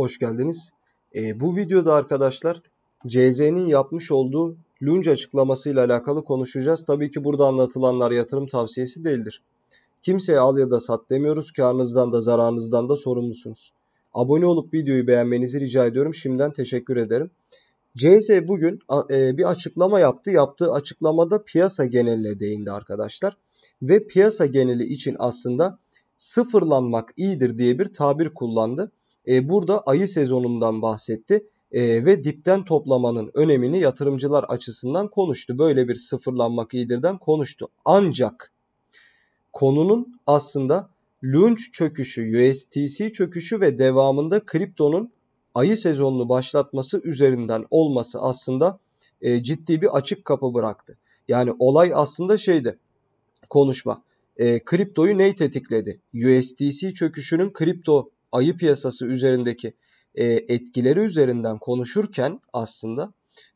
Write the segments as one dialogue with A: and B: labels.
A: Hoş geldiniz. E, bu videoda arkadaşlar CZ'nin yapmış olduğu lunch açıklamasıyla alakalı konuşacağız. Tabii ki burada anlatılanlar yatırım tavsiyesi değildir. Kimseye al ya da sat demiyoruz. Karnınızdan da zararınızdan da sorumlusunuz. Abone olup videoyu beğenmenizi rica ediyorum. Şimdiden teşekkür ederim. CZ bugün e, bir açıklama yaptı. Yaptığı açıklamada piyasa geneline değindi arkadaşlar. Ve piyasa geneli için aslında sıfırlanmak iyidir diye bir tabir kullandı e, burada ayı sezonundan bahsetti e, ve dipten toplamanın önemini yatırımcılar açısından konuştu. Böyle bir sıfırlanmak iyidirden konuştu. Ancak konunun aslında Lunch çöküşü, USTC çöküşü ve devamında kriptonun ayı sezonunu başlatması üzerinden olması aslında e, ciddi bir açık kapı bıraktı. Yani olay aslında şeydi konuşma. E, kriptoyu ne tetikledi? USDC çöküşünün kripto ayı piyasası üzerindeki e, etkileri üzerinden konuşurken aslında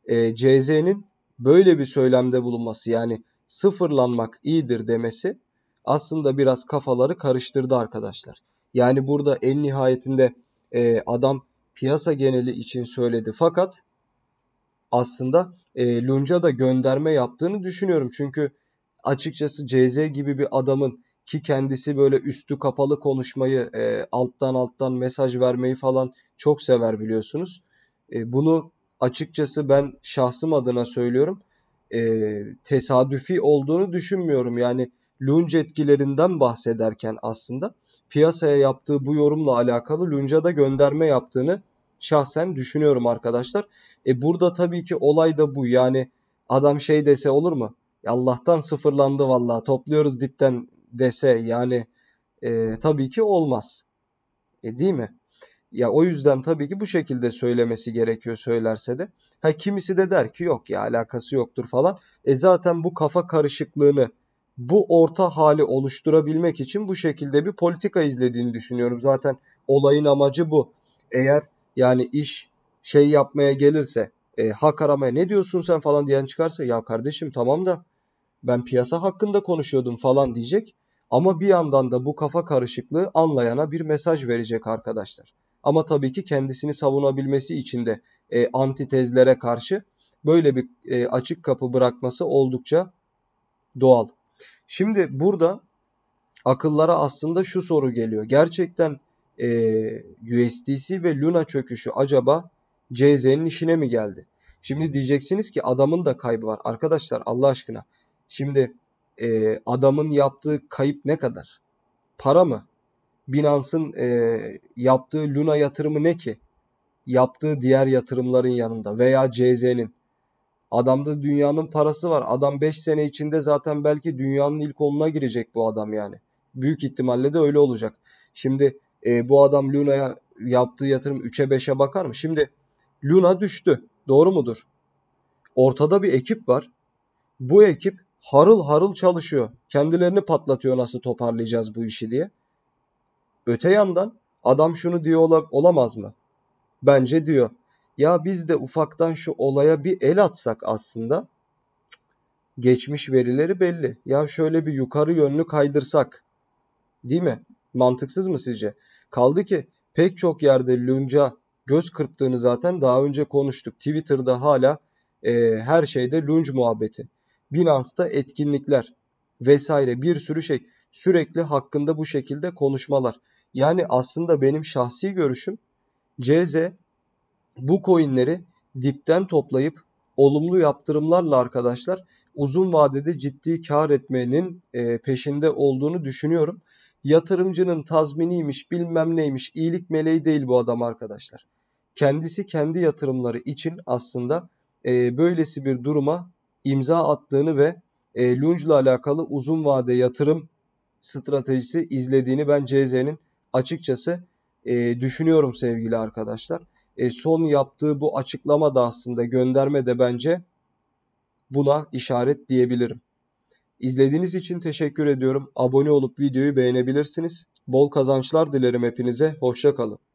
A: e, CZ'nin böyle bir söylemde bulunması yani sıfırlanmak iyidir demesi aslında biraz kafaları karıştırdı arkadaşlar. Yani burada en nihayetinde e, adam piyasa geneli için söyledi fakat aslında e, Lunca da gönderme yaptığını düşünüyorum. Çünkü açıkçası CZ gibi bir adamın ki kendisi böyle üstü kapalı konuşmayı, e, alttan alttan mesaj vermeyi falan çok sever biliyorsunuz. E, bunu açıkçası ben şahsım adına söylüyorum. E, tesadüfi olduğunu düşünmüyorum. Yani lunge etkilerinden bahsederken aslında piyasaya yaptığı bu yorumla alakalı lunge'a da gönderme yaptığını şahsen düşünüyorum arkadaşlar. E burada tabii ki olay da bu. Yani adam şey dese olur mu? Allah'tan sıfırlandı vallahi topluyoruz dipten dese yani e, tabii ki olmaz. E, değil mi? Ya o yüzden tabii ki bu şekilde söylemesi gerekiyor söylerse de. Ha kimisi de der ki yok ya alakası yoktur falan. E zaten bu kafa karışıklığını bu orta hali oluşturabilmek için bu şekilde bir politika izlediğini düşünüyorum. Zaten olayın amacı bu. Eğer yani iş şey yapmaya gelirse e, hak aramaya ne diyorsun sen falan diyen çıkarsa ya kardeşim tamam da ben piyasa hakkında konuşuyordum falan diyecek. Ama bir yandan da bu kafa karışıklığı anlayana bir mesaj verecek arkadaşlar. Ama tabii ki kendisini savunabilmesi için de e, antitezlere karşı böyle bir e, açık kapı bırakması oldukça doğal. Şimdi burada akıllara aslında şu soru geliyor. Gerçekten e, USDC ve Luna çöküşü acaba CZ'nin işine mi geldi? Şimdi diyeceksiniz ki adamın da kaybı var. Arkadaşlar Allah aşkına. Şimdi e, adamın yaptığı kayıp ne kadar? Para mı? Binance'ın e, yaptığı Luna yatırımı ne ki? Yaptığı diğer yatırımların yanında veya CZ'nin. Adamda dünyanın parası var. Adam 5 sene içinde zaten belki dünyanın ilk onuna girecek bu adam yani. Büyük ihtimalle de öyle olacak. Şimdi e, bu adam Luna'ya yaptığı yatırım 3'e 5'e bakar mı? Şimdi Luna düştü. Doğru mudur? Ortada bir ekip var. Bu ekip harıl harıl çalışıyor. Kendilerini patlatıyor nasıl toparlayacağız bu işi diye. Öte yandan adam şunu diyor ola, olamaz mı? Bence diyor. Ya biz de ufaktan şu olaya bir el atsak aslında. geçmiş verileri belli. Ya şöyle bir yukarı yönlü kaydırsak. Değil mi? Mantıksız mı sizce? Kaldı ki pek çok yerde Lunca göz kırptığını zaten daha önce konuştuk. Twitter'da hala e, her şeyde lunç muhabbeti. Bilansta etkinlikler vesaire bir sürü şey sürekli hakkında bu şekilde konuşmalar. Yani aslında benim şahsi görüşüm CZ bu coinleri dipten toplayıp olumlu yaptırımlarla arkadaşlar uzun vadede ciddi kar etmenin e, peşinde olduğunu düşünüyorum. Yatırımcının tazminiymiş bilmem neymiş iyilik meleği değil bu adam arkadaşlar. Kendisi kendi yatırımları için aslında e, böylesi bir duruma imza attığını ve e, Lunge'la alakalı uzun vade yatırım stratejisi izlediğini ben CZ'nin açıkçası e, düşünüyorum sevgili arkadaşlar. E, son yaptığı bu açıklama da aslında gönderme de bence buna işaret diyebilirim. İzlediğiniz için teşekkür ediyorum. Abone olup videoyu beğenebilirsiniz. Bol kazançlar dilerim hepinize. Hoşça kalın.